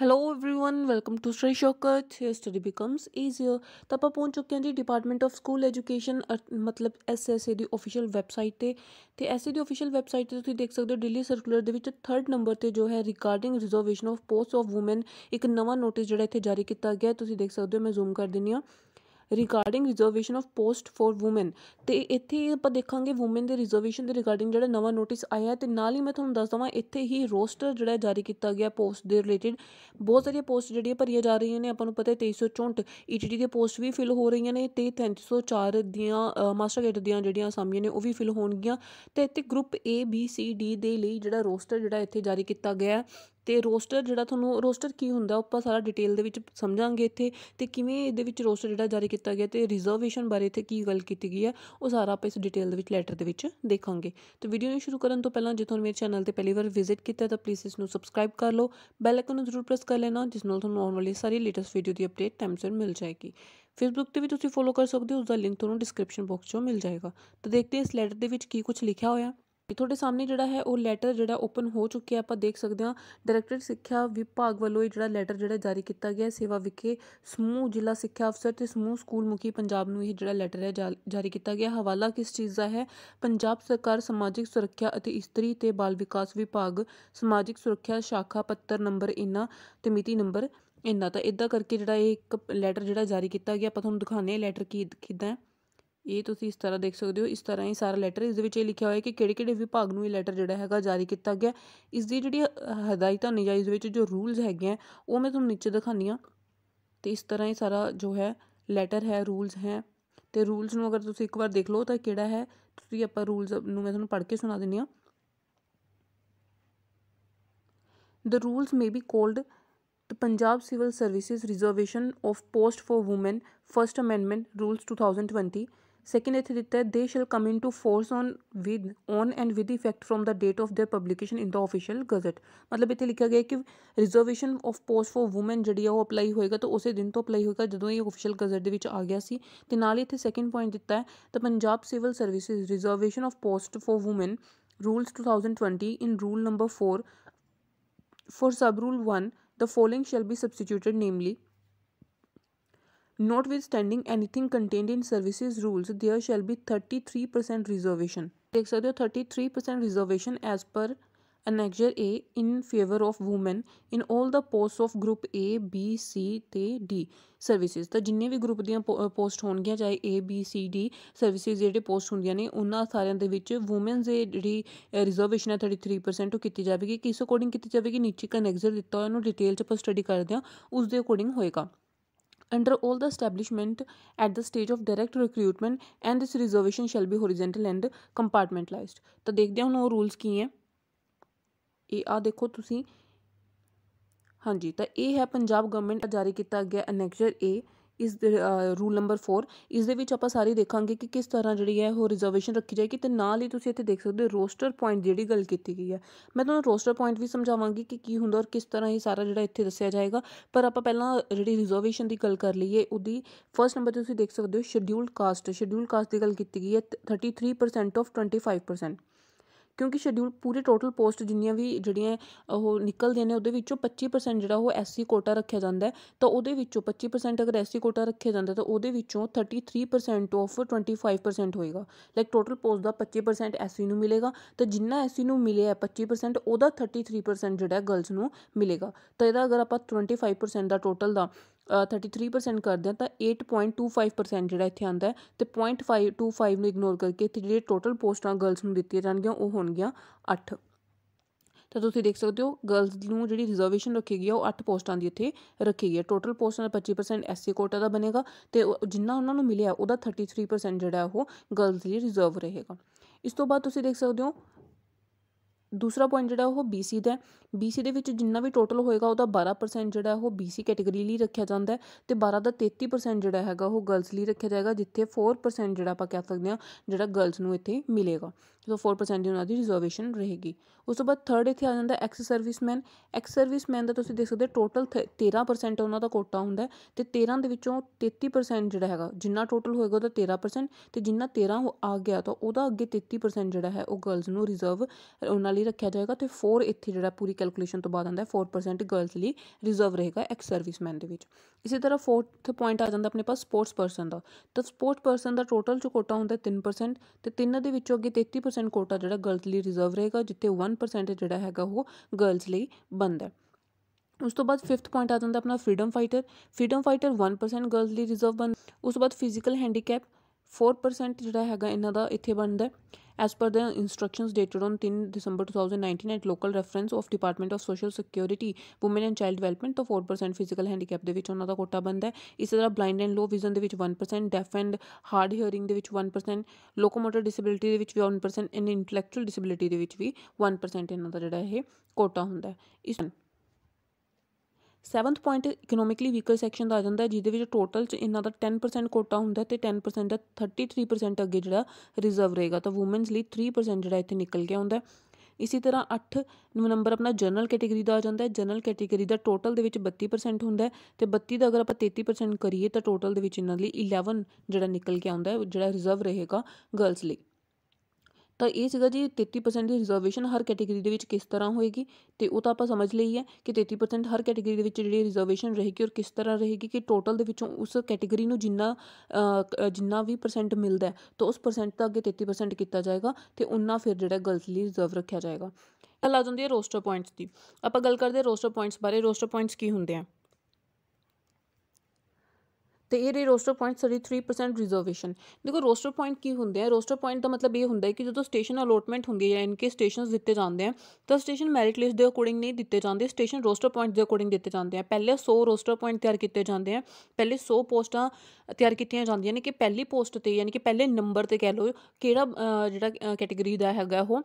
Hello everyone welcome to study Shaukat here study becomes easier ਤਾਂ ਆਪਾਂ ਪਹੁੰਚ ਚੁੱਕੇ ਹਾਂ ਜੀ ਡਿਪਾਰਟਮੈਂਟ ਆਫ ਸਕੂਲ ਐਜੂਕੇਸ਼ਨ ਮਤਲਬ ਐਸਐਸਏ ਦੀ ਅਫੀਸ਼ੀਅਲ ਵੈਬਸਾਈਟ ਤੇ ਤੇ ਐਸਏ ਦੀ ਅਫੀਸ਼ੀਅਲ ਵੈਬਸਾਈਟ ਤੇ ਤੁਸੀਂ ਦੇਖ ਸਕਦੇ ਹੋ ਦਿੱਲੀ ਸਰਕੂਲਰ ਦੇ ਵਿੱਚ 3 ਨੰਬਰ ਤੇ ਜੋ ਹੈ regarding reservation of post of women ਇੱਕ ਨਵਾਂ ਨੋਟਿਸ ਜਿਹੜਾ ਇੱਥੇ ਜਾਰੀ ਕੀਤਾ ਗਿਆ ਤੁਸੀਂ ਦੇਖ ਸਕਦੇ ਹੋ ਮੈਂ ਜ਼ੂਮ ਕਰ ਦਿੰਨੀ ਆ regarding reservation of post for women ਤੇ ਇੱਥੇ ਆਪਾਂ ਦੇਖਾਂਗੇ ਔਮਨ ਦੇ ਰਿਜ਼ਰਵੇਸ਼ਨ ਦੇ ਰਿਗਾਰਡਿੰਗ ਜਿਹੜਾ ਨਵਾਂ ਨੋਟਿਸ ਆਇਆ ਤੇ ਨਾਲ ਹੀ ਮੈਂ ਤੁਹਾਨੂੰ ਦੱਸ ਦਵਾਂ ਇੱਥੇ ਹੀ ਰੋਸਟਰ ਜਿਹੜਾ ਜਾਰੀ ਕੀਤਾ ਗਿਆ ਪੋਸਟ ਦੇ ਰਿਲੇਟਡ ਬਹੁਤ ਸਾਰੀਆਂ ਪੋਸਟ ਜਿਹੜੀਆਂ ਭਰੀਆਂ ਜਾ ਰਹੀਆਂ ਨੇ ਆਪਾਂ ਨੂੰ ਪਤਾ ਹੈ 2364 ਈਟੀਡੀ e ਦੀਆਂ ਪੋਸਟ ਵੀ ਫਿਲ ਹੋ ਰਹੀਆਂ ਨੇ ਤੇ 304 ਦੀਆਂ ਮਾਸਟਰ ਗੇਟ ਦੀਆਂ ਜਿਹੜੀਆਂ ਅਸਾਮੀਆਂ ਨੇ ਉਹ ਵੀ ਫਿਲ ਹੋਣਗੀਆਂ ਤੇ ਇੱਥੇ group A B C D ਦੇ ਲਈ ਜਿਹੜਾ ਰੋਸਟਰ ਜਿਹੜਾ ਇੱਥੇ ਜਾਰੀ ਕੀਤਾ ਗਿਆ ਤੇ ਰੋਸਟਰ ਜਿਹੜਾ ਤੁਹਾਨੂੰ ਰੋਸਟਰ ਕੀ ਹੁੰਦਾ ਆਪਾਂ ਸਾਰਾ ਡਿਟੇਲ ਦੇ ਵਿੱਚ ਸਮਝਾਂਗੇ ਇੱਥੇ ਤੇ ਕਿਵੇਂ ਇਹਦੇ ਵਿੱਚ ਰੋਸਟਰ ਜਿਹੜਾ ਜਾਰੀ ਕੀਤਾ ਗਿਆ ਤੇ ਰਿਜ਼ਰਵੇਸ਼ਨ ਬਾਰੇ ਇੱਥੇ ਕੀ ਗੱਲ ਕੀਤੀ ਗਈ ਹੈ ਉਹ ਸਾਰਾ ਆਪਾਂ ਇਸ ਡਿਟੇਲ ਦੇ ਵਿੱਚ ਲੈਟਰ ਦੇ ਵਿੱਚ ਦੇਖਾਂਗੇ ਤੇ ਵੀਡੀਓ ਨੂੰ ਸ਼ੁਰੂ ਕਰਨ ਤੋਂ ਪਹਿਲਾਂ ਜੇ ਤੁਹਾਨੂੰ ਮੇਰੇ ਚੈਨਲ ਤੇ ਪਹਿਲੀ ਵਾਰ ਵਿਜ਼ਿਟ ਕੀਤਾ ਤਾਂ ਪਲੀਜ਼ ਇਸ ਨੂੰ ਸਬਸਕ੍ਰਾਈਬ ਕਰ ਲਓ ਬੈਲ ਆਈਕਨ ਨੂੰ ਜ਼ਰੂਰ ਪ੍ਰੈਸ ਕਰ ਲੈਣਾ ਜਿਸ ਨਾਲ ਤੁਹਾਨੂੰ ਆਉਣ ਵਾਲੀ ਸਾਰੀ ਲੇਟੈਸਟ ਵੀਡੀਓ ਦੀ ਅਪਡੇਟ ਟਾਈਮ ਸਿਰ ਮਿਲ ਜਾਏਗੀ ਫੇਸਬੁੱਕ ਤੇ ਵੀ ਤੁਸੀਂ ਫੋਲੋ ਕਰ ਸਕਦੇ ਹੋ ਉਸ ਦਾ ਲਿੰਕ ਤੁਹਾਨੂੰ ਡਿਸਕ੍ਰਿਪਸ਼ਨ ਬਾਕਸ 'ਚੋਂ ਮਿਲ ਜਾਏਗਾ ਤਾਂ ਦੇਖਦੇ ਹਾਂ ਇਸ ਲੈਟਰ ਦੇ ਵਿੱਚ ਕੀ ਕੁਝ ਲਿਖਿਆ ਹੋਇਆ ਤੁਹਾਡੇ ਸਾਹਮਣੇ ਜਿਹੜਾ ਹੈ ਉਹ ਲੈਟਰ ਜਿਹੜਾ ਓਪਨ ਹੋ ਚੁੱਕਿਆ ਆਪਾਂ ਦੇਖ ਸਕਦੇ ਹਾਂ ਡਾਇਰੈਕਟਰ ਸਿੱਖਿਆ ਵਿਭਾਗ ਵੱਲੋਂ ਇਹ ਜਿਹੜਾ ਲੈਟਰ ਜਿਹੜਾ ਜਾਰੀ ਕੀਤਾ ਗਿਆ ਸੇਵਾ ਵਿਖੇ ਸਮੂਹ ਜ਼ਿਲ੍ਹਾ ਸਿੱਖਿਆ ਅਫਸਰ ਤੇ ਸਮੂਹ ਸਕੂਲ ਮੁਖੀ ਪੰਜਾਬ ਨੂੰ ਇਹ ਜਿਹੜਾ ਲੈਟਰ ਹੈ ਜਾਰੀ ਕੀਤਾ ਗਿਆ ਹਵਾਲਾ ਕਿਸ ਚੀਜ਼ ਦਾ ਹੈ ਪੰਜਾਬ ਸਰਕਾਰ ਸਮਾਜਿਕ ਸੁਰੱਖਿਆ ਅਤੇ ਇਸਤਰੀ ਤੇ ਬਾਲ ਵਿਕਾਸ ਵਿਭਾਗ ਸਮਾਜਿਕ ਸੁਰੱਖਿਆ ਸ਼ਾਖਾ ਪੱਤਰ ਨੰਬਰ ਇਨਾ ਤੇ ਮਿਤੀ ਨੰਬਰ ਇਨਾ ਤਾਂ ਇਦਾਂ ਕਰਕੇ ਜਿਹੜਾ ਇਹ ਇੱਕ ਲੈਟਰ ਜਿਹੜਾ ਜਾਰੀ ਕੀਤਾ ਗਿਆ ਆਪਾਂ ਤੁਹਾਨੂੰ ਦਿਖਾਣੇ ਲੈਟਰ ਕੀ ਕਿਦਾਂ ਹੈ ਇਹ ਤੁਸੀਂ ਇਸ ਤਰ੍ਹਾਂ ਦੇਖ ਸਕਦੇ ਹੋ ਇਸ ਤਰ੍ਹਾਂ ਹੀ ਸਾਰਾ ਲੈਟਰ ਇਸ ਦੇ ਵਿੱਚ ਇਹ ਲਿਖਿਆ ਹੋਇਆ ਹੈ ਕਿ ਕਿਹੜੇ ਕਿਹੜੇ ਵਿਭਾਗ ਨੂੰ ਇਹ ਲੈਟਰ ਜਿਹੜਾ ਹੈਗਾ ਜਾਰੀ ਕੀਤਾ ਗਿਆ ਇਸ ਦੀ ਜਿਹੜੀ ਹਦਾਇਤਾਂ ਨੇ ਜਾਂ ਇਸ ਵਿੱਚ ਜੋ ਰੂਲਸ ਹੈਗੇ ਆ ਉਹ ਮੈਂ ਤੁਹਾਨੂੰ ਨੀਚੇ ਦਿਖਾਉਂਦੀ ਆ ਤੇ ਇਸ ਤਰ੍ਹਾਂ ਹੀ ਸਾਰਾ ਜੋ ਹੈ ਲੈਟਰ ਹੈ ਰੂਲਸ ਹੈ ਤੇ ਰੂਲਸ ਨੂੰ ਅਗਰ ਤੁਸੀਂ ਇੱਕ ਵਾਰ ਦੇਖ ਲਓ ਤਾਂ ਕਿਹੜਾ ਹੈ ਤੁਸੀਂ ਆਪਾਂ ਰੂਲਸ ਨੂੰ ਮੈਂ ਤੁਹਾਨੂੰ ਪੜ੍ਹ ਕੇ ਸੁਣਾ ਦਿੰਨੀ ਆ the rules may be called the Punjab Civil Services Reservation of Post for Women First Amendment Rules 2020 second मतलब इतने तो तो दिता है they shall come in to force on with on and with effect from the date of their publication in the official gazette मतलब इतने लिखा गया कि reservation of post for women जी अपलाई होएगा तो उस दिन तो अपलाई होगा जो ये ऑफिशियल गजट के आ गया से इतने सैकेंड पॉइंट दिता है तो पाब civil service reservation of post for women rules two thousand twenty in rule number four for sub rule one the following shall be substituted namely notwithstanding anything contained in services rules there shall be 33% reservation ਦੇਖ ਸਕਦੇ ਹੋ 33% reservation as per annexure A in favor of women in all the posts of group A B C ਤੇ D services ਤਾਂ ਜਿੰਨੇ ਵੀ group ਦੀਆਂ post ਹੋਣਗੀਆਂ ਚਾਹੇ A B C D services ਜਿਹੜੇ ਪੋਸਟ ਹੁੰਦੀਆਂ ਨੇ ਉਹਨਾਂ ਸਾਰਿਆਂ ਦੇ ਵਿੱਚ ਔਮਨਸ ਦੇ ਜਿਹੜੀ ਰਿਜ਼ਰਵੇਸ਼ਨ ਹੈ 33% ਉਹ ਕੀਤੀ ਜਾਵੇਗੀ ਕਿਸ ਅਕੋਰਡਿੰਗ ਕੀਤੀ ਜਾਵੇਗੀ ਨੀਚੇ ਕਨੈਕਸਰ ਦਿੱਤਾ ਹੋਇਆ ਉਹਨੂੰ ਡਿਟੇਲ ਚ ਆਪਾਂ ਸਟੱਡੀ ਕਰਦੇ ਹਾਂ ਉਸ ਦੇ ਅਕੋਰਡਿੰਗ ਹੋਏਗਾ under all the establishment at the stage of direct recruitment and this reservation shall be horizontal and compartmentalized ਤਾਂ ਦੇਖਦੇ ਹਾਂ ਹੁਣ ਉਹ ਰੂਲਸ ਕੀ ਹੈ ਇਹ ਆ ਦੇਖੋ ਤੁਸੀਂ ਹਾਂਜੀ ਤਾਂ ਇਹ ਹੈ ਪੰਜਾਬ ਗਵਰਨਮੈਂਟ ਦਾ ਜਾਰੀ ਕੀਤਾ ਗਿਆ ਅਨੈਕਸਰ ਏ ਇਸ ਰੂਲ ਨੰਬਰ 4 ਇਸ ਦੇ ਵਿੱਚ ਆਪਾਂ ਸਾਰੇ ਦੇਖਾਂਗੇ ਕਿ ਕਿਸ ਤਰ੍ਹਾਂ ਜਿਹੜੀ ਹੈ ਉਹ ਰਿਜ਼ਰਵੇਸ਼ਨ ਰੱਖੀ ਜਾਏਗੀ ਤੇ ਨਾਲ ਹੀ ਤੁਸੀਂ ਇੱਥੇ ਦੇਖ ਸਕਦੇ ਹੋ ਰੋਸਟਰ ਪੁਆਇੰਟ ਜਿਹੜੀ ਗੱਲ ਕੀਤੀ ਗਈ ਹੈ ਮੈਂ ਤੁਹਾਨੂੰ ਰੋਸਟਰ ਪੁਆਇੰਟ ਵੀ ਸਮਝਾਵਾਂਗੀ ਕਿ ਕੀ ਹੁੰਦਾ ਔਰ ਕਿਸ ਤਰ੍ਹਾਂ ਇਹ ਸਾਰਾ ਜਿਹੜਾ ਇੱਥੇ ਦੱਸਿਆ ਜਾਏਗਾ ਪਰ ਆਪਾਂ ਪਹਿਲਾਂ ਜਿਹੜੀ ਰਿਜ਼ਰਵੇਸ਼ਨ ਦੀ ਗੱਲ ਕਰ ਲਈਏ ਉਹਦੀ ਫਰਸਟ ਨੰਬਰ ਤੇ ਤੁਸੀਂ ਦੇਖ ਸਕਦੇ ਹੋ ਸ਼ਡਿਊਲਡ ਕਾਸਟ ਸ਼ਡਿਊਲਡ ਕਾਸਟ ਦੀ ਗੱਲ ਕੀਤੀ ਗਈ ਹੈ 33% ਆਫ 25% ਕਿਉਂਕਿ ਸ਼ਡਿਊਲ ਪੂਰੇ ਟੋਟਲ ਪੋਸਟ ਜਿੰਨੀਆਂ ਵੀ ਜਿਹੜੀਆਂ ਉਹ ਨਿਕਲਦੀਆਂ ਨੇ ਉਹਦੇ ਵਿੱਚੋਂ 25% ਜਿਹੜਾ ਉਹ ਐਸਸੀ ਕੋਟਾ ਰੱਖਿਆ ਜਾਂਦਾ ਤਾਂ ਉਹਦੇ ਵਿੱਚੋਂ 25% ਅਗਰ ਐਸਸੀ ਕੋਟਾ ਰੱਖਿਆ ਜਾਂਦਾ ਤਾਂ ਉਹਦੇ ਵਿੱਚੋਂ 33% ਆਫ 25% ਹੋਏਗਾ ਲਾਈਕ ਟੋਟਲ ਪੋਸਟ ਦਾ 25% ਐਸਸੀ ਨੂੰ ਮਿਲੇਗਾ ਤਾਂ ਜਿੰਨਾ ਐਸਸੀ ਨੂੰ ਮਿਲਿਆ 25% ਉਹਦਾ 33% ਜਿਹੜਾ ਗਰਲਸ ਨੂੰ ਮਿਲੇਗਾ ਤਾਂ ਇਹਦਾ ਅਗਰ ਆਪਾਂ 25% ਦਾ ਟੋਟਲ ਦਾ 33% ਕਰਦੇ ਆ ਤਾਂ 8.25% ਜਿਹੜਾ ਇੱਥੇ ਆਉਂਦਾ ਤੇ 0.525 ਨੂੰ ਇਗਨੋਰ ਕਰਕੇ ਇੱਥੇ ਜਿਹੜੇ ਟੋਟਲ ਪੋਸਟਾਂ ਗਰਲਸ ਨੂੰ ਦਿੱਤੀਆਂ ਜਾਣਗੀਆਂ ਉਹ ਹੋਣਗੀਆਂ 8 ਤਾਂ ਤੁਸੀਂ ਦੇਖ ਸਕਦੇ ਹੋ ਗਰਲਸ ਨੂੰ ਜਿਹੜੀ ਰਿਜ਼ਰਵੇਸ਼ਨ ਰੱਖੀ ਗਈ ਹੈ ਉਹ 8 ਪੋਸਟਾਂ ਦੀ ਇੱਥੇ ਰੱਖੀ ਗਈ ਹੈ ਟੋਟਲ ਪੋਸਟਾਂ ਦਾ 25% ਐਸਸੀ ਕੋਟਾ ਦਾ ਬਣੇਗਾ ਤੇ ਜਿੰਨਾ ਉਹਨਾਂ ਨੂੰ ਮਿਲਿਆ ਉਹਦਾ 33% ਜਿਹੜਾ ਉਹ ਗਰਲਸ ਲਈ ਰਿਜ਼ਰਵ ਰਹੇਗਾ ਇਸ ਤੋਂ ਬਾਅਦ ਤੁਸੀਂ ਦੇਖ ਸਕਦੇ ਹੋ ਦੂਸਰਾ ਪੁਆਇੰਟ ਜਿਹੜਾ ਉਹ BC ਦਾ BC ਦੇ ਵਿੱਚ ਜਿੰਨਾ ਵੀ ਟੋਟਲ ਹੋਏਗਾ ਉਹਦਾ 12% ਜਿਹੜਾ ਉਹ BC ਕੈਟਾਗਰੀ ਲਈ ਰੱਖਿਆ ਜਾਂਦਾ ਹੈ ਤੇ 12 ਦਾ 33% ਜਿਹੜਾ ਹੈਗਾ ਉਹ ਗਰਲਸ ਲਈ ਰੱਖਿਆ ਜਾਏਗਾ ਜਿੱਥੇ 4% ਜਿਹੜਾ ਆਪਾਂ ਕਹਿ ਸਕਦੇ ਹਾਂ ਜਿਹੜਾ ਗਰਲਸ ਨੂੰ ਇੱਥੇ ਮਿਲੇਗਾ ਚਲੋ 4% ਦੀ ਉਹਨਾਂ ਦੀ ਰਿਜ਼ਰਵੇਸ਼ਨ ਰਹੇਗੀ ਉਸ ਤੋਂ ਬਾਅਦ ਥਰਡ ਇੱਥੇ ਆ ਜਾਂਦਾ ਐਕਸ ਸਰਵਿਸਮੈਨ ਐਕਸ ਸਰਵਿਸਮੈਨ ਦਾ ਤੁਸੀਂ ਦੇਖ ਸਕਦੇ ਟੋਟਲ 13% ਉਹਨਾਂ ਦਾ ਕੋਟਾ ਹੁੰਦਾ ਤੇ 13 ਦੇ ਵਿੱਚੋਂ 33% ਜਿਹੜਾ ਹੈਗਾ ਜਿੰਨਾ ਟੋਟਲ ਹੋਏਗਾ ਉਹਦਾ 13% ਤੇ ਜਿੰਨਾ 13 ਆ ਗਿਆ ਤਾਂ ਉਹਦਾ ਅੱਗੇ 33% ਜਿਹੜਾ ਹੈ ਉਹ ਗਰਲਸ ਨੂੰ ਰਿਜ਼ਰਵ ਉਹਨਾਂ ਲਈ ਰੱਖਿਆ ਜਾਏਗਾ ਤੇ 4 ਇੱਥੇ ਜਿਹੜਾ ਪੂਰੀ ਕੈਲਕੂਲੇਸ਼ਨ ਤੋਂ ਬਾਅਦ ਆਉਂਦਾ ਹੈ 4% ਗਰਲਸ ਲਈ ਰਿਜ਼ਰਵ ਰਹੇਗਾ ਐਕਸ ਸਰਵਿਸਮੈਨ ਦੇ ਵਿੱਚ ਇਸੇ ਤਰ੍ਹਾਂ ਫੋਰਥ ਪੁਆਇੰਟ ਆ ਜਾਂਦਾ ਆਪਣੇ ਪਾਸ ਸਪੋਰਟਸ ਪਰਸਨ ਦਾ ਤਾਂ ਸਪੋਰਟਸ ਪਰਸਨ ਦਾ ਟੋਟਲ ਚ ਕੋਟਾ ਹੁੰਦਾ 3% ਤੇ 3 ਦੇ ਵਿੱਚੋਂ ਅੱਗੇ 33% 50% ਕੋਟਾ ਜਿਹੜਾ ਗਰਲਸ ਲਈ ਰਿਜ਼ਰਵ ਰਹੇਗਾ ਜਿੱਥੇ 1% ਜਿਹੜਾ ਹੈਗਾ ਉਹ ਗਰਲਸ ਲਈ ਬੰਦ ਹੈ ਉਸ ਤੋਂ ਬਾਅਦ 5th ਪੁਆਇੰਟ ਆ ਜਾਂਦਾ ਆਪਣਾ freedom fighter freedom fighter 1% girls ਲਈ ਰਿਜ਼ਰਵ ਬੰਦ ਉਸ ਤੋਂ ਬਾਅਦ ਫਿਜ਼ੀਕਲ ਹੈਂਡੀਕੈਪ 4% ਜਿਹੜਾ ਹੈਗਾ ਇਹਨਾਂ ਦਾ ਇੱਥੇ ਬਣਦਾ As per the instructions dated on 3 December 2019 at local reference of Department of Social Security, Women and Child Development to 4% physical handicap de vich ਉਹਨਾਂ da ਕੋਟਾ ਬਣਦਾ hai. ਇਸੇ tarah blind and low vision de vich 1% deaf and hard hearing de vich 1% locomotor disability de vich ਵੀ 1% and intellectual disability de vich vi 1% inna da jada ਇਹ quota hunda hai. 7th point economically weaker section ਦਾ ਆ ਜਾਂਦਾ ਜਿਹਦੇ ਵਿੱਚ total ਚ ਇਹਨਾਂ ਦਾ 10% quota ਹੁੰਦਾ ਤੇ 10% ਦਾ 33% ਅੱਗੇ ਜਿਹੜਾ ਰਿਜ਼ਰਵ ਰਹੇਗਾ ਤਾਂ ਔਮਨਸ ਲਈ 3% ਜਿਹੜਾ ਇੱਥੇ ਨਿਕਲ ਕੇ ਆਉਂਦਾ ਇਸੇ ਤਰ੍ਹਾਂ 8 ਨੰਬਰ ਆਪਣਾ ਜਨਰਲ ਕੈਟਾਗਰੀ ਦਾ ਆ ਜਾਂਦਾ ਹੈ ਜਨਰਲ ਕੈਟਾਗਰੀ ਦਾ ਟੋਟਲ ਦੇ ਵਿੱਚ 32% ਹੁੰਦਾ ਤੇ 32 ਦਾ ਅਗਰ ਆਪਾਂ 33% ਕਰੀਏ ਤਾਂ ਟੋਟਲ ਦੇ ਵਿੱਚ ਇਹਨਾਂ ਲਈ 11 ਜਿਹੜਾ ਨਿਕਲ ਕੇ ਆਉਂਦਾ ਜਿਹੜਾ ਰਿਜ਼ਰਵ ਰਹੇਗਾ ਗਰਲਸ ਲਈ ਤਾਂ ਇਹ ਸੀਗਾ ਜੀ 33% ਦੀ ਰਿਜ਼ਰਵੇਸ਼ਨ ਹਰ ਕੈਟਾਗਰੀ ਦੇ ਵਿੱਚ ਕਿਸ ਤਰ੍ਹਾਂ ਹੋਏਗੀ ਤੇ ਉਹ ਤਾਂ ਆਪਾਂ ਸਮਝ ਲਈ ਹੈ ਕਿ 33% ਹਰ ਕੈਟਾਗਰੀ ਦੇ ਵਿੱਚ ਜਿਹੜੀ ਰਿਜ਼ਰਵੇਸ਼ਨ ਰਹੇਗੀ ਔਰ ਕਿਸ ਤਰ੍ਹਾਂ ਰਹੇਗੀ ਕਿ ਟੋਟਲ ਦੇ ਵਿੱਚੋਂ ਉਸ ਕੈਟਾਗਰੀ ਨੂੰ ਜਿੰਨਾ ਜਿੰਨਾ ਵੀ ਪਰਸੈਂਟ ਮਿਲਦਾ ਤਾਂ ਉਸ ਪਰਸੈਂਟ ਦਾ ਅੱਗੇ 33% ਕੀਤਾ ਜਾਏਗਾ ਤੇ ਉਨਾ ਫਿਰ ਜਿਹੜਾ ਗਲਤਲੀ ਲਈ ਰਿਜ਼ਰਵ ਰੱਖਿਆ ਜਾਏਗਾ ਇਹ ਆ ਜਾਂਦੀ ਹੈ ਰੋਸਟਰ ਪੁਆਇੰਟਸ ਦੀ ਆਪਾਂ ਗੱਲ ਕਰਦੇ ਰੋਸਟਰ ਪੁਆਇੰਟਸ ਬਾਰੇ ਰੋਸਟਰ ਪੁਆਇੰਟਸ ਕੀ ਹੁੰਦੇ ਆ ਤੇ ਇਹ ਰੇ ਰੋਸਟਰ ਪੁਆਇੰਟ 33% ਰਿਜ਼ਰਵੇਸ਼ਨ ਦੇਖੋ ਰੋਸਟਰ ਪੁਆਇੰਟ ਕੀ ਹੁੰਦੇ ਆ ਰੋਸਟਰ ਪੁਆਇੰਟ ਦਾ ਮਤਲਬ ਇਹ ਹੁੰਦਾ ਹੈ ਕਿ ਜਦੋਂ ਸਟੇਸ਼ਨ ਅਲੋਟਮੈਂਟ ਹੁੰਦੀ ਹੈ ਇਨਕੇ ਸਟੇਸ਼ਨਸ ਦਿੱਤੇ ਜਾਂਦੇ ਆ ਤਾਂ ਸਟੇਸ਼ਨ ਮੈਰਿਟ ਲਿਸਟ ਦੇ ਅਕੋਰਡਿੰਗ ਨਹੀਂ ਦਿੱਤੇ ਜਾਂਦੇ ਸਟੇਸ਼ਨ ਰੋਸਟਰ ਪੁਆਇੰਟ ਦੇ ਅਕੋਰਡਿੰਗ ਦਿੱਤੇ ਜਾਂਦੇ ਆ ਪਹਿਲੇ 100 ਰੋਸਟਰ ਪੁਆਇੰਟ ਤਿਆਰ ਕੀਤੇ ਜਾਂਦੇ ਆ ਪਹਿਲੇ 100 ਪੋਸਟਾਂ ਤਿਆਰ ਕੀਤੀਆਂ ਜਾਂਦੀਆਂ ਨੇ ਕਿ ਪਹਿਲੀ ਪੋਸਟ ਤੇ ਯਾਨੀ ਕਿ ਪਹਿਲੇ ਨੰਬਰ ਤੇ ਕਹਿ ਲਓ ਕਿਹੜਾ ਜਿਹੜਾ ਕੈਟਾਗਰੀ ਦਾ ਹੈਗਾ ਉਹ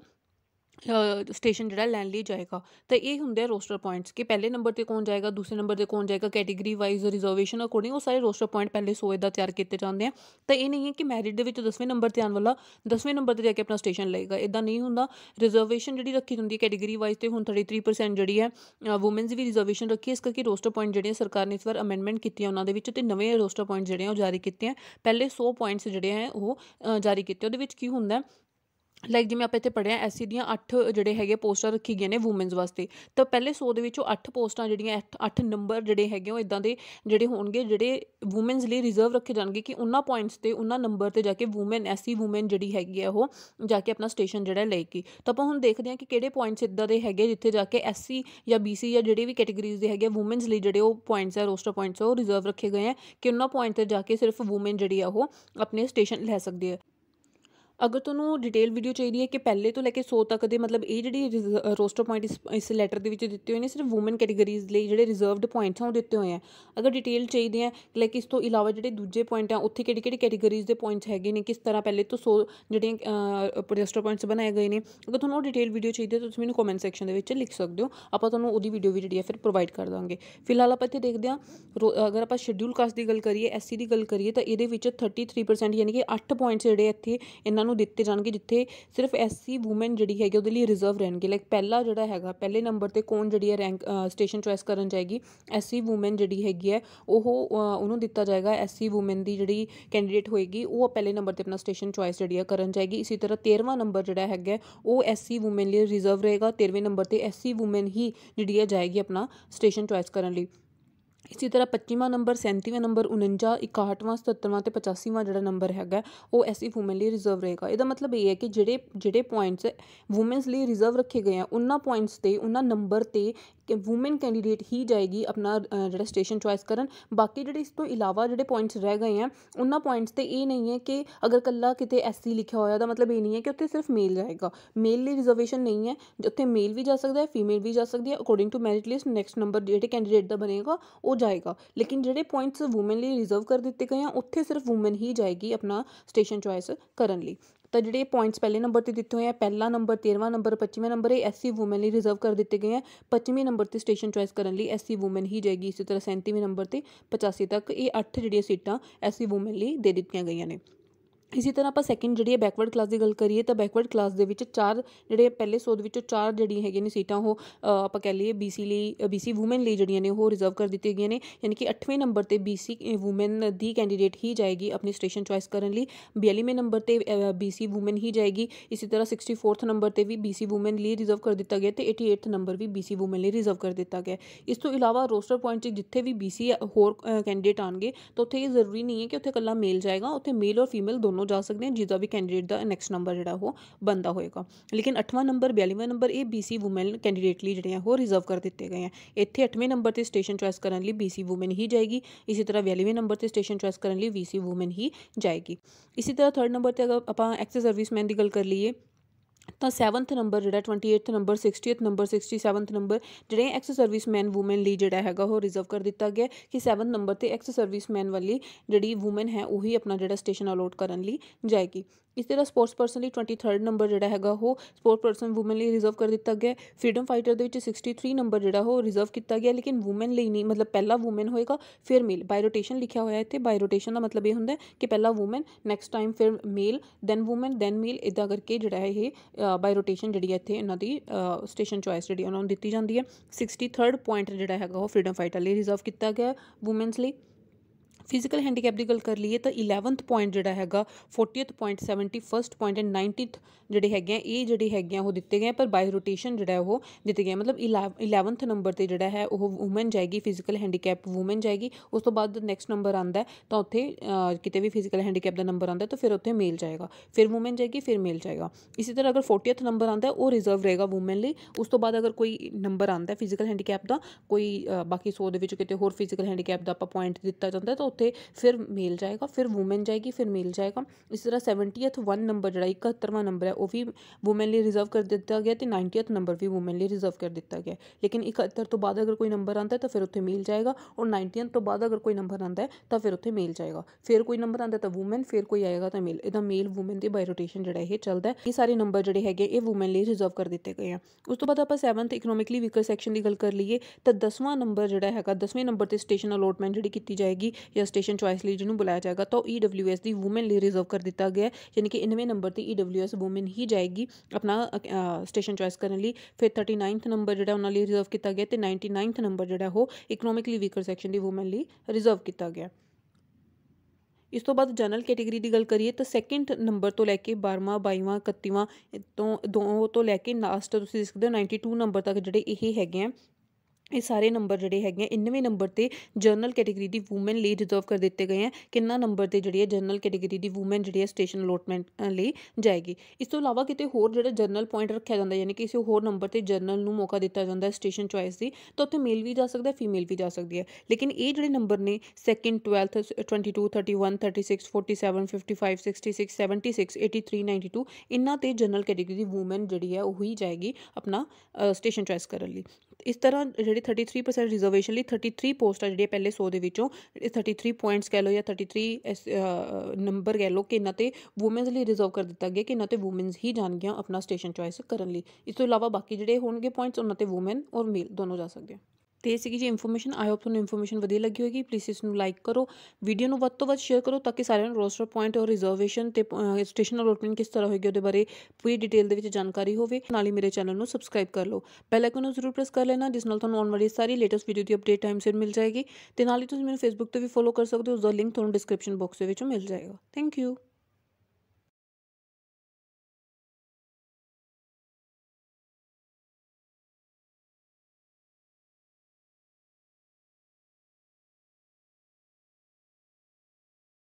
ਸਟੇਸ਼ਨ ਜਿਹੜਾ ਲੈਣ ਲਈ ਜਾਏਗਾ ਤਾਂ ਇਹ ਹੁੰਦੇ ਆ ਰੋਸਟਰ ਪੁਆਇੰਟਸ ਕਿ ਪਹਿਲੇ ਨੰਬਰ ਤੇ ਕੌਣ ਜਾਏਗਾ ਦੂਸਰੇ ਨੰਬਰ ਤੇ ਕੌਣ ਜਾਏਗਾ ਕੈਟਾਗਰੀ ਵਾਈਜ਼ ਰਿਜ਼ਰਵੇਸ਼ਨ ਅਕੋਰਡਿੰਗ ਉਹ ਸਾਰੇ ਰੋਸਟਰ ਪੁਆਇੰਟ ਪਹਿਲੇ ਸੋਏ ਦਾ ਤਿਆਰ ਕੀਤੇ ਜਾਂਦੇ ਆ ਤਾਂ ਇਹ ਨਹੀਂ ਹੈ ਕਿ ਮੈਰਿਟ ਦੇ ਵਿੱਚ 10ਵੇਂ ਨੰਬਰ ਤੇ ਆਉਣ ਵਾਲਾ 10ਵੇਂ ਨੰਬਰ ਤੇ ਜਾ ਕੇ ਆਪਣਾ ਸਟੇਸ਼ਨ ਲਏਗਾ ਇਦਾਂ ਨਹੀਂ ਹੁੰਦਾ ਰਿਜ਼ਰਵੇਸ਼ਨ ਜਿਹੜੀ ਰੱਖੀ ਹੁੰਦੀ ਹੈ ਕੈਟਾਗਰੀ ਵਾਈਜ਼ ਤੇ ਹੁਣ 33% ਜਿਹੜੀ ਹੈ ਔਮਨਸ ਵੀ ਰਿਜ਼ਰਵੇਸ਼ਨ ਰੱਖੀ ਇਸ ਕਰਕੇ ਰੋਸਟਰ ਪੁਆਇੰਟ ਜਿਹੜੇ ਸਰਕਾਰ ਨੇ ਇਸ ਵਾਰ ਅਮੈਂਡਮੈਂਟ ਕੀਤੀ ਉਹਨਾਂ ਦੇ ਵਿੱਚ ਤੇ ਨਵੇਂ ਰੋਸਟਰ ਪੁਆਇੰਟ ਜਿਹੜੇ ਆ ਉਹ ਜਾਰੀ ਕੀਤੇ ਆ ਪਹਿਲੇ 100 ਪੁਆਇੰਟਸ ਜਿਹੜੇ ਆ ਉਹ ਜਾਰੀ ਕੀਤੇ ਉਹਦੇ ਵਿੱਚ ਕੀ ਹੁੰਦਾ ਲਾਈਕ ਜਿਵੇਂ ਆਪਾਂ ਇੱਥੇ ਪੜਿਆ ਐਸਸੀ ਦੀਆਂ 8 ਜਿਹੜੇ ਹੈਗੇ ਪੋਸਟਾਂ ਰੱਖੀ ਗਈਆਂ ਨੇ ਔਮਨਸ ਵਾਸਤੇ ਤਾਂ ਪਹਿਲੇ 100 ਦੇ ਵਿੱਚੋਂ 8 ਪੋਸਟਾਂ ਜਿਹੜੀਆਂ 8 ਨੰਬਰ ਜਿਹੜੇ ਹੈਗੇ ਉਹ ਇਦਾਂ ਦੇ ਜਿਹੜੇ ਹੋਣਗੇ ਜਿਹੜੇ ਔਮਨਸ ਲਈ ਰਿਜ਼ਰਵ ਰੱਖੇ ਜਾਣਗੇ ਕਿ ਉਹਨਾਂ ਪੁਆਇੰਟਸ ਤੇ ਉਹਨਾਂ ਨੰਬਰ ਤੇ ਜਾ ਕੇ ਔਮਨ ਐਸਸੀ ਔਮਨ ਜਿਹੜੀ ਹੈਗੀ ਆ ਉਹ ਜਾ ਕੇ ਆਪਣਾ ਸਟੇਸ਼ਨ ਜਿਹੜਾ ਲੈ ਕੇ ਤਾਂ ਆਪਾਂ ਹੁਣ ਦੇਖਦੇ ਹਾਂ ਕਿ ਕਿਹੜੇ ਪੁਆਇੰਟਸ ਇਦਾਂ ਦੇ ਹੈਗੇ ਜਿੱਥੇ ਜਾ ਕੇ ਐਸਸੀ ਜਾਂ ਬੀਸੀ ਜਾਂ ਜਿਹੜੇ ਵੀ ਕੈਟਾਗਰੀਜ਼ ਦੇ ਹੈਗੇ ਔਮਨਸ ਲਈ ਜਿਹੜੇ ਉਹ ਪੁਆਇੰਟਸ ਆ ਰੋਸਟਰ ਪੁਆਇੰਟਸ ਉਹ ਰਿਜ਼ਰਵ ਰੱਖੇ ਗਏ ਆ ਕਿ ਉਹਨਾਂ ਪੁਆਇੰਟ ਤੇ ਜਾ ਕੇ ਸਿਰਫ ਔਮਨ ਜਿਹੜੀ ਆ ਉਹ ਆਪਣੇ ਸਟੇਸ਼ਨ ਲੈ ਸਕਦੀ ਹੈ ਅਗਰ ਤੁਹਾਨੂੰ ਡਿਟੇਲ ਵੀਡੀਓ ਚਾਹੀਦੀ ਹੈ ਕਿ ਪਹਿਲੇ ਤੋਂ ਲੈ ਕੇ 100 ਤੱਕ ਦੇ ਮਤਲਬ ਇਹ ਜਿਹੜੇ ਰੋਸਟਰ ਪੁਆਇੰਟ ਇਸ ਲੈਟਰ ਦੇ ਵਿੱਚ ਦਿੱਤੇ ਹੋਏ ਨੇ ਸਿਰਫ ਔਮਨ ਕੈਟਾਗਰੀਜ਼ ਲਈ ਜਿਹੜੇ ਰਿਜ਼ਰਵਡ ਪੁਆਇੰਟਸ ਆ ਉਹ ਦਿੱਤੇ ਹੋਏ ਆ ਅਗਰ ਡਿਟੇਲ ਚਾਹੀਦੀ ਹੈ ਲਾਈਕ ਇਸ ਤੋਂ ਇਲਾਵਾ ਜਿਹੜੇ ਦੂਜੇ ਪੁਆਇੰਟ ਆ ਉੱਥੇ ਕਿਹੜੀ ਕਿਹੜੀ ਕੈਟਾਗਰੀਜ਼ ਦੇ ਪੁਆਇੰਟਸ ਹੈਗੇ ਨੇ ਕਿਸ ਤਰ੍ਹਾਂ ਪਹਿਲੇ ਤੋਂ 100 ਜਿਹੜੀਆਂ ਰੋਸਟਰ ਪੁਆਇੰਟਸ ਬਣਾਏ ਗਏ ਨੇ ਅਗਰ ਤੁਹਾਨੂੰ ਉਹ ਡਿਟੇਲ ਵੀਡੀਓ ਚਾਹੀਦੀ ਹੈ ਤਾਂ ਤੁਸੀਂ ਮੈਨੂੰ ਕਮੈਂਟ ਸੈਕਸ਼ਨ ਦੇ ਵਿੱਚ ਲਿਖ ਸਕਦੇ ਹੋ ਆਪਾਂ ਤੁਹਾਨੂੰ ਉਹਦੀ ਵੀਡੀਓ ਵੀ ਜਿਹੜੀ ਹੈ ਫਿਰ ਪ੍ਰੋਵਾਈਡ ਕਰ ਦਾਂਗੇ ਫਿਲਹਾਲ ਆਪਾਂ ਇੱਥੇ ਦੇਖਦੇ ਆ ਅਗਰ ਆਪਾਂ ਸ਼ੈਡਿਊਲ ਕਾਸਟ ਦੀ ਗੱਲ ਕਰੀਏ ਐਸਸੀ ਦੀ ਗੱਲ ਕਰੀਏ ਤਾਂ ਇਹਦੇ ਵਿੱਚ 33% ਯਾਨੀ ਕਿ 8 ਪੁਆਇੰਟਸ ਜਿਹੜੇ ਇੱਥੇ ਇਹਨਾਂ ਨੂੰ ਦਿੱਤੇ ਜਾਣਗੇ ਜਿੱਥੇ ਸਿਰਫ ਐਸਸੀ ਔਮਨ ਜਿਹੜੀ ਹੈਗੀ ਉਹਦੇ ਲਈ ਰਿਜ਼ਰਵ ਰਹਿਣਗੇ ਲਾਈਕ ਪਹਿਲਾ ਜਿਹੜਾ ਹੈਗਾ ਪਹਿਲੇ ਨੰਬਰ ਤੇ ਕੌਣ ਜਿਹੜੀ ਹੈ ਰੈਂਕ ਸਟੇਸ਼ਨ ਚੁਆਇਸ ਕਰਨ ਜਾਏਗੀ ਐਸਸੀ ਔਮਨ ਜਿਹੜੀ ਹੈਗੀ ਹੈ ਉਹ ਉਹਨੂੰ ਦਿੱਤਾ ਜਾਏਗਾ ਐਸਸੀ ਔਮਨ ਦੀ ਜਿਹੜੀ ਕੈਂਡੀਡੇਟ ਹੋਏਗੀ ਉਹ ਪਹਿਲੇ ਨੰਬਰ ਤੇ ਆਪਣਾ ਸਟੇਸ਼ਨ ਚੁਆਇਸ ਜਿਹੜੀ ਹੈ ਕਰਨ ਜਾਏਗੀ ਇਸੇ ਤਰ੍ਹਾਂ 13ਵਾਂ ਨੰਬਰ ਜਿਹੜਾ ਹੈਗਾ ਉਹ ਐਸਸੀ ਔਮਨ ਲਈ ਰਿਜ਼ਰਵ ਰਹੇਗਾ 13ਵੇਂ ਨੰਬਰ ਤੇ ਐਸਸੀ ਔਮਨ ਹੀ ਜਿਹੜੀ ਹੈ ਜਾਏਗੀ ਆਪਣਾ ਸਟੇਸ਼ਨ ਚੁਆਇਸ ਕਰਨ ਲਈ ਇਸੇ ਤਰ੍ਹਾਂ 25ਵਾਂ ਨੰਬਰ 37ਵਾਂ ਨੰਬਰ 49 61ਵਾਂ 77ਵਾਂ ਤੇ 85ਵਾਂ ਜਿਹੜਾ ਨੰਬਰ ਹੈਗਾ ਉਹ ਐਸੀ ਵੂਮਨ ਲਈ ਰਿਜ਼ਰਵ ਰਹੇਗਾ ਇਹਦਾ ਮਤਲਬ ਇਹ ਹੈ ਕਿ ਜਿਹੜੇ ਜਿਹੜੇ ਪੁਆਇੰਟਸ ਵੂਮਨਸ ਲਈ ਰਿਜ਼ਰਵ ਰੱਖੇ ਗਏ ਆ ਉਹਨਾਂ ਪੁਆਇੰਟਸ 'ਤੇ ਉਹਨਾਂ ਨੰਬਰ 'ਤੇ ਕਿ ਔਮਨ ਕੈਂਡੀਡੇਟ ਹੀ ਜਾਏਗੀ ਆਪਣਾ ਜਿਹੜਾ ਸਟੇਸ਼ਨ ਚੁਆਇਸ ਕਰਨ ਬਾਕੀ ਜਿਹੜੇ ਇਸ ਤੋਂ ਇਲਾਵਾ ਜਿਹੜੇ ਪੁਆਇੰਟਸ ਰਹਿ ਗਏ ਆ ਉਹਨਾਂ ਪੁਆਇੰਟਸ ਤੇ ਇਹ ਨਹੀਂ ਹੈ ਕਿ ਅਗਰ ਕੱਲਾ ਕਿਤੇ ਐਸਸੀ ਲਿਖਿਆ ਹੋਇਆ ਦਾ ਮਤਲਬ ਇਹ ਨਹੀਂ ਹੈ ਕਿ ਉੱਥੇ ਸਿਰਫ ਮੇਲ ਜਾਏਗਾ ਮੇਲ ਲਈ ਰਿਜ਼ਰਵੇਸ਼ਨ ਨਹੀਂ ਹੈ ਉੱਥੇ ਮੇਲ ਵੀ ਜਾ ਸਕਦਾ ਹੈ ਫੀਮੇਲ ਵੀ ਜਾ ਸਕਦੀ ਹੈ according to merit list next number ਜਿਹੜੇ ਕੈਂਡੀਡੇਟ ਦਾ ਬਣੇਗਾ ਉਹ ਜਾਏਗਾ ਲੇਕਿਨ ਜਿਹੜੇ ਪੁਆਇੰਟਸ ਔਮਨ ਲਈ ਰਿਜ਼ਰਵ ਕਰ ਦਿੱਤੇ ਗਏ ਆ ਉੱਥੇ ਸਿਰਫ ਔਮਨ ਹੀ ਜਾਏਗੀ ਆਪਣਾ ਸਟੇਸ਼ਨ ਚੁਆਇਸ ਕਰਨ ਲਈ ਤਾਂ ਜਿਹੜੇ ਪੁਆਇੰਟਸ ਪਹਿਲੇ ਨੰਬਰ ਤੇ ਦਿੱਤੇ ਹੋਏ ਆ ਪਹਿਲਾ ਨੰਬਰ 13ਵਾਂ ਨੰਬਰ 25ਵਾਂ ਨੰਬਰ ਇਹ ਐਸਸੀ ਔਮਨ ਲਈ ਰਿਜ਼ਰਵ ਕਰ ਦਿੱਤੇ ਗਏ ਆ 25ਵੇਂ ਨੰਬਰ ਤੇ ਸਟੇਸ਼ਨ ਚੁਆਇਸ ਕਰਨ ਲਈ ਐਸਸੀ ਔਮਨ ਹੀ ਜਾਏਗੀ ਇਸੇ ਤਰ੍ਹਾਂ 37ਵੇਂ ਨੰਬਰ ਤੇ 85 ਤੱਕ ਇਹ 8 ਜਿਹੜੀਆਂ ਸੀਟਾਂ ਐਸਸੀ ਔਮਨ ਲਈ ਦੇ ਦਿੱਤੀਆਂ ਗਈਆਂ ਨੇ ਇਸੀ ਤਰ੍ਹਾਂ ਆਪਾਂ ਸੈਕਿੰਡ ਜਿਹੜੀ ਹੈ ਬੈਕਵਰਡ ਕਲਾਸ ਦੀ ਗੱਲ ਕਰੀਏ ਤਾਂ ਬੈਕਵਰਡ ਕਲਾਸ ਦੇ ਵਿੱਚ ਚਾਰ ਜਿਹੜੇ ਪਹਿਲੇ ਸੋਧ ਵਿੱਚੋਂ ਚਾਰ ਜਿਹੜੀਆਂ ਹੈਗੀਆਂ ਨੇ ਸੀਟਾਂ ਉਹ ਆਪਾਂ ਕਹਿ ਲਈਏ ਬੀਸੀ ਲਈ ਬੀਸੀ ਵੂਮਨ ਲਈ ਜਿਹੜੀਆਂ ਨੇ ਉਹ ਰਿਜ਼ਰਵ ਕਰ ਦਿੱਤੀਆਂ ਗਈਆਂ ਨੇ ਯਾਨੀ ਕਿ 8ਵੇਂ ਨੰਬਰ ਤੇ ਬੀਸੀ ਵੂਮਨ ਦੀ ਕੈਂਡੀਡੇਟ ਹੀ ਜਾਏਗੀ ਆਪਣੀ ਸਟੇਸ਼ਨ ਚੁਆਇਸ ਕਰਨ ਲਈ 42ਵੇਂ ਨੰਬਰ ਤੇ ਬੀਸੀ ਵੂਮਨ ਹੀ ਜਾਏਗੀ ਇਸੇ ਤਰ੍ਹਾਂ 64th ਨੰਬਰ ਤੇ ਵੀ ਬੀਸੀ ਵੂਮਨ ਲਈ ਰਿਜ਼ਰਵ ਕਰ ਦਿੱਤਾ ਗਿਆ ਤੇ 88th ਨੰਬਰ ਵੀ ਬੀਸੀ ਵੂਮਨ ਲਈ ਰਿਜ਼ਰਵ ਕਰ ਦਿੱਤਾ ਗਿਆ ਇਸ ਤੋਂ ਇਲਾਵਾ ਰੋਸਟਰ ਪੁਆਇੰਟ 'ਚ ਜਿੱਥੇ ਵੀ ਬੀਸੀ ਹੋਰ ਕੈਂਡੀਡੇਟ ਆਣਗੇ ਤਾਂ ਉੱਥੇ ਇਹ ਜ਼ਰੂਰੀ ਨਹੀਂ ਹੈ ਕਿ ਉੱਥੇ ਇਕੱਲਾ ਮੇਲ ਜਾਏਗਾ ਉੱਥੇ ਮੇਲ ਔਰ ਫੀਮੇਲ ਦੋਨੋਂ दोनों जा सकते हैं जिदा भी कैंडीडेट का नैक्सट नंबर जो हो, बनता होएगा लेकिन अठवा नंबर बयालीवें नंबर यह बी सी वूमेन लिए जो रिजर्व कर दिए गए हैं इतने अठवें नंबर से स्टेशन चॉइस करने बी सी वूमेन ही जाएगी इसी तरह बयालीवें नंबर से स्टेशन चॉइस करने बी सी वूमेन ही जाएगी इसी तरह थर्ड नंबर से अगर आप एक्स सर्विसमैन की गल कर लीए ਤਾਂ 7th ਨੰਬਰ ਜਿਹੜਾ 28th number 60th number 67th number ਜਿਹੜੇ ਐਕਸ ਸਰਵਿਸਮੈਨ ਔਮਨ ਲਈ ਜਿਹੜਾ ਹੈਗਾ ਉਹ ਰਿਜ਼ਰਵ ਕਰ ਦਿੱਤਾ ਗਿਆ ਕਿ 7th ਨੰਬਰ ਤੇ ਐਕਸ ਸਰਵਿਸਮੈਨ ਵਾਲੀ ਜਿਹੜੀ ਔਮਨ ਹੈ ਉਹੀ ਆਪਣਾ ਜਿਹੜਾ ਸਟੇਸ਼ਨ ਅਲੋਟ ਕਰਨ ਲਈ ਜਾਏਗੀ ਇਸ ਤਰ੍ਹਾਂ ਸਪੋਰਟਸ ਪਰਸਨ ਲਈ 23rd ਨੰਬਰ ਜਿਹੜਾ ਹੈਗਾ ਉਹ ਸਪੋਰਟ ਪਰਸਨ ਔਮਨ ਲਈ ਰਿਜ਼ਰਵ ਕਰ ਦਿੱਤਾ ਗਿਆ ਫਰੀडम ਫਾਈਟਰ ਦੇ ਵਿੱਚ 63 ਨੰਬਰ ਜਿਹੜਾ ਉਹ ਰਿਜ਼ਰਵ ਕੀਤਾ ਗਿਆ ਲੇਕਿਨ ਔਮਨ ਲਈ ਨਹੀਂ ਮਤਲਬ ਪਹਿਲਾ ਔਮਨ ਹੋਏਗਾ ਫਿਰ ਮੇਲ ਬਾਈ ਰੋਟੇਸ਼ਨ ਲਿਖਿਆ ਹੋਇਆ ਹੈ ਇੱਥੇ ਬਾਈ ਰੋਟੇਸ਼ਨ ਦਾ ਮਤਲਬ ਇਹ ਹੁੰਦਾ ਕਿ ਪਹਿਲਾ ਔਮਨ ਨੈਕਸਟ ਟਾਈਮ ਫਿਰ male then women then male ਇਦਾਂ ਕਰਕੇ ਜਿਹੜਾ ਇਹ ਬਾਈ ਰੋਟੇਸ਼ਨ ਜਿਹੜੀ ਹੈ ਇੱਥੇ ਇਹਨਾਂ ਦੀ ਸਟੇਸ਼ਨ ਚੁਆਇਸ ਜਿਹੜੀ ਉਹਨਾਂ ਨੂੰ ਦਿੱਤੀ ਜਾਂਦੀ ਹੈ 63rd ਪੁਆਇੰਟ ਜਿਹੜਾ ਹੈਗਾ ਉਹ ਫਰੀडम ਫਾਈਟਰ ਲਈ ਰਿਜ਼ਰਵ ਕੀਤਾ ਗਿਆ ਔਮਨਸ ਲਈ फिजिकल हैंडीकैप की गल कर लिए तो इलेवंथ पॉइंट जोड़ा है fortieth point seventy first point and ninetieth जोड़े है ये जोड़े है वो दिते गए पर बाय रोटेन है वो दिते गए मतलब इलेवंथ नंबर पर जोड़ा है वह वूमेन जाएगी फिजिकल हैंडीकैप वूमेन जाएगी उस तो बाद नैक्सट नंबर आंदा तो उत्तर कि भी फिजिकल हैंडीकैप का नंबर आता है तो फिर उत्तर मेल जाएगा फिर वूमेन जाएगी फिर मेल जाएगा इसी तरह अगर फोर्टीएथ नंबर आता है वो रिजर्व रहेगा वूमेन लिए उस तो बाद अगर कोई नंबर आता है फिजिकल हैंडीकैप का कोई बाकी सौ के होर फिजिकल हैंडीकैप का आप पॉइंट दिता जाता है तो उ ਉੱਥੇ ਫਿਰ ਮੇਲ ਜਾਏਗਾ ਫਿਰ ਔਮਨ ਜਾਏਗੀ ਫਿਰ ਮੇਲ ਜਾਏਗਾ ਇਸ ਤਰ੍ਹਾਂ 70th 1 ਨੰਬਰ ਜਿਹੜਾ 71ਵਾਂ ਨੰਬਰ ਹੈ ਉਹ ਵੀ ਔਮਨ ਲਈ ਰਿਜ਼ਰਵ ਕਰ ਦਿੱਤਾ ਗਿਆ ਤੇ 90th ਨੰਬਰ ਵੀ ਔਮਨ ਲਈ ਰਿਜ਼ਰਵ ਕਰ ਦਿੱਤਾ ਗਿਆ ਲੇਕਿਨ 71 ਤੋਂ ਬਾਅਦ ਅਗਰ ਕੋਈ ਨੰਬਰ ਆਂਦਾ ਤਾਂ ਫਿਰ ਉੱਥੇ ਮੇਲ ਜਾਏਗਾ ਔਰ 90th ਤੋਂ ਬਾਅਦ ਅਗਰ ਕੋਈ ਨੰਬਰ ਆਂਦਾ ਤਾਂ ਫਿਰ ਉੱਥੇ ਮੇਲ ਜਾਏਗਾ ਫਿਰ ਕੋਈ ਨੰਬਰ ਆਂਦਾ ਤਾਂ ਔਮਨ ਫਿਰ ਕੋਈ ਆਏਗਾ ਤਾਂ ਮੇਲ ਇਹਦਾ ਮੇਲ ਔਮਨ ਦੇ ਬਾਈ ਰੋਟੇਸ਼ਨ ਜਿਹੜਾ ਇਹ ਚੱਲਦਾ ਇਹ ਸਾਰੇ ਨੰਬਰ ਜਿਹੜੇ ਹੈਗੇ ਇਹ ਔਮਨ ਲਈ ਰਿਜ਼ਰਵ ਕਰ ਦਿੱਤੇ ਗਏ ਆ ਉਸ ਤੋਂ ਬਾਅਦ ਆਪਾਂ 7th ਇਕਨੋਮਿਕਲੀ ਵੀਕਰ ਸੈਕਸ਼ਨ ਦੀ ਗੱਲ ਕਰ ਲਈਏ ਤਾਂ 10ਵਾਂ ਨੰਬਰ ਜਿਹੜਾ ਹੈਗਾ 10ਵੇਂ ਨੰਬਰ ਤੇ ਸਟੇਸ਼ਨ ਅਲੋਟਮੈਂਟ ਜਿਹੜੀ ਕੀਤੀ ਜਾਏਗੀ ਜਾਂ ਸਟੇਸ਼ਨ ਚੁਆਇਸ ਲਈ ਜਿਹਨੂੰ ਬੁਲਾਇਆ ਜਾਏਗਾ ਤਾਂ ਈਡਬਲਯੂਐਸ e ਦੀ ਔਮਨ ਲਈ ਰਿਜ਼ਰਵ ਕਰ ਦਿੱਤਾ ਗਿਆ ਯਾਨੀ ਕਿ 99 ਨੰਬਰ ਤੇ ਈਡਬਲਯੂਐਸ e ਔਮਨ ਹੀ ਜਾਏਗੀ ਆਪਣਾ ਸਟੇਸ਼ਨ ਚੁਆਇਸ ਕਰਨ ਲਈ ਫਿਰ 39th ਨੰਬਰ ਜਿਹੜਾ ਉਹਨਾਂ ਲਈ ਰਿਜ਼ਰਵ ਕੀਤਾ ਗਿਆ ਤੇ 99th ਨੰਬਰ ਜਿਹੜਾ ਉਹ ਇਕਨੋਮਿਕਲੀ ਵੀਕਰ ਸੈਕਸ਼ਨ ਦੀ ਔਮਨ ਲਈ ਰਿਜ਼ਰਵ ਕੀਤਾ ਗਿਆ ਇਸ ਤੋਂ ਬਾਅਦ ਜਨਰਲ ਕੈਟਾਗਰੀ ਦੀ ਗੱਲ ਕਰੀਏ ਤਾਂ ਸੈਕਿੰਡ ਨੰਬਰ ਤੋਂ ਲੈ ਕੇ 12ਵਾਂ 22ਵਾਂ 31ਵਾਂ ਤੋਂ ਦੋ ਤੋਂ ਲੈ ਕੇ ਲਾਸਟ ਤੁਸੀਂ ਦੇਖਦੇ ਹੋ 92 ਨੰਬਰ ਤੱਕ ਜਿਹੜੇ ਇਹ ਹੈਗੇ ਆ ਇਹ ਸਾਰੇ ਨੰਬਰ ਜਿਹੜੇ ਹੈਗੇ 99 ਨੰਬਰ ਤੇ ਜਰਨਲ ਕੈਟਾਗਰੀ ਦੀ ਔਮਨ ਲਈ ਰਿਜ਼ਰਵ ਕਰ ਦਿੱਤੇ ਗਏ ਆ ਕਿੰਨਾ ਨੰਬਰ ਤੇ ਜਿਹੜੀ ਹੈ ਜਰਨਲ ਕੈਟਾਗਰੀ ਦੀ ਔਮਨ ਜਿਹੜੀ ਹੈ ਸਟੇਸ਼ਨ ਅਲੋਟਮੈਂਟ ਲਈ ਜਾਏਗੀ ਇਸ ਤੋਂ ਇਲਾਵਾ ਕਿਤੇ ਹੋਰ ਜਿਹੜਾ ਜਰਨਲ ਪੁਆਇੰਟ ਰੱਖਿਆ ਜਾਂਦਾ ਯਾਨੀ ਕਿ ਕਿਸੇ ਹੋਰ ਨੰਬਰ ਤੇ ਜਰਨਲ ਨੂੰ ਮੌਕਾ ਦਿੱਤਾ ਜਾਂਦਾ ਹੈ ਸਟੇਸ਼ਨ ਚੁਆਇਸ ਦੀ ਤਾਂ ਉੱਥੇ ਮੇਲ ਵੀ ਜਾ ਸਕਦਾ ਫੀਮੇਲ ਵੀ ਜਾ ਸਕਦੀ ਹੈ ਲੇਕਿਨ ਇਹ ਜਿਹੜੇ ਨੰਬਰ ਨੇ ਸੈਕਿੰਡ 12th 22 31 36 47 55 66 76 83 92 ਇਨ੍ਹਾਂ ਤੇ ਜਰਨਲ ਕੈਟਾਗਰੀ ਦੀ ਔਮਨ ਜਿਹੜੀ ਹੈ ਹੀ ਜਾਏਗੀ ਆਪਣਾ ਸਟੇਸ਼ਨ ਚੁਆਇਸ ਕਰਨ ਲਈ ਇਸ ਤਰ੍ਹਾਂ ਜਿਹੜੇ ਜਿਹੜੀ 33% ਰਿਜ਼ਰਵੇਸ਼ਨ ਲਈ 33 ਪੋਸਟ ਆ ਜਿਹੜੀਆਂ ਪਹਿਲੇ 100 ਦੇ ਵਿੱਚੋਂ 33 ਪੁਆਇੰਟਸ ਕਹਿ ਲਓ ਜਾਂ 33 ਨੰਬਰ ਕਹਿ ਲਓ ਕਿ ਇਹਨਾਂ ਤੇ ਔਮਨਸ ਲਈ ਰਿਜ਼ਰਵ ਕਰ ਦਿੱਤਾ ਗਿਆ ਕਿ ਇਹਨਾਂ ਤੇ ਔਮਨਸ ਹੀ ਜਾਣਗੀਆਂ ਆਪਣਾ ਸਟੇਸ਼ਨ ਚੁਆਇਸ ਕਰਨ ਲਈ ਇਸ ਤੋਂ ਇਲਾਵਾ ਬਾਕੀ ਜਿਹੜੇ ਹੋਣਗੇ ਪੁਆਇੰਟਸ ਉਹਨਾਂ ਤੇ ਔਮਨ ਔਰ ਮੇਲ ਦੋਨੋਂ ਜਾ ਸਕਦੇ ਆ ਤੇ ਇਸ ਜੀ ਇਨਫੋਰਮੇਸ਼ਨ ਆਈ ਹੋਪ ਤੁਹਾਨੂੰ ਇਨਫੋਰਮੇਸ਼ਨ ਵਧੀਆ ਲੱਗੀ ਹੋਵੇਗੀ ਪਲੀਜ਼ ਇਸ ਨੂੰ ਲਾਈਕ ਕਰੋ ਵੀਡੀਓ ਨੂੰ ਵੱਧ ਤੋਂ ਵੱਧ ਸ਼ੇਅਰ ਕਰੋ ਤਾਂ ਕਿ ਸਾਰਿਆਂ ਨੂੰ ਰੋਸਟਰ ਪੁਆਇੰਟ ਔਰ ਰਿਜ਼ਰਵੇਸ਼ਨ ਤੇ ਸਟੇਸ਼ਨ ਰੋਟਿੰਗ ਕਿਸ ਤਰ੍ਹਾਂ ਹੋਏਗੀ ਉਹਦੇ ਬਾਰੇ ਪੂਰੀ ਡਿਟੇਲ ਦੇ ਵਿੱਚ ਜਾਣਕਾਰੀ ਹੋਵੇ ਨਾਲ ਹੀ ਮੇਰੇ ਚੈਨਲ ਨੂੰ ਸਬਸਕ੍ਰਾਈਬ ਕਰ ਲਓ ਬੈਲ ਆਈਕਨ ਨੂੰ ਜ਼ਰੂਰ ਪ੍ਰੈਸ ਕਰ ਲੈਣਾ ਜਿਸ ਨਾਲ ਤੁਹਾਨੂੰ ਆਉਣ ਵਾਲੀ ਸਾਰੀ ਲੇਟੈਸਟ ਵੀਡੀਓ ਦੀ ਅਪਡੇਟ ਟਾਈਮ ਸਿਰ ਮਿਲ ਜਾਏਗੀ ਤੇ ਨਾਲ ਹੀ ਤੁਸੀਂ ਮੈਨੂੰ ਫੇਸਬੁੱਕ ਤੇ ਵੀ ਫੋਲੋ ਕਰ ਸਕਦੇ ਹੋ ਉਸ ਦਾ ਲਿੰਕ ਤੁਹਾਨੂੰ ਡਿਸਕ੍ਰਿਪਸ਼ਨ ਬਾਕਸ ਦੇ ਵਿੱਚ ਮਿਲ ਜਾਏਗਾ ਥੈਂਕ ਯੂ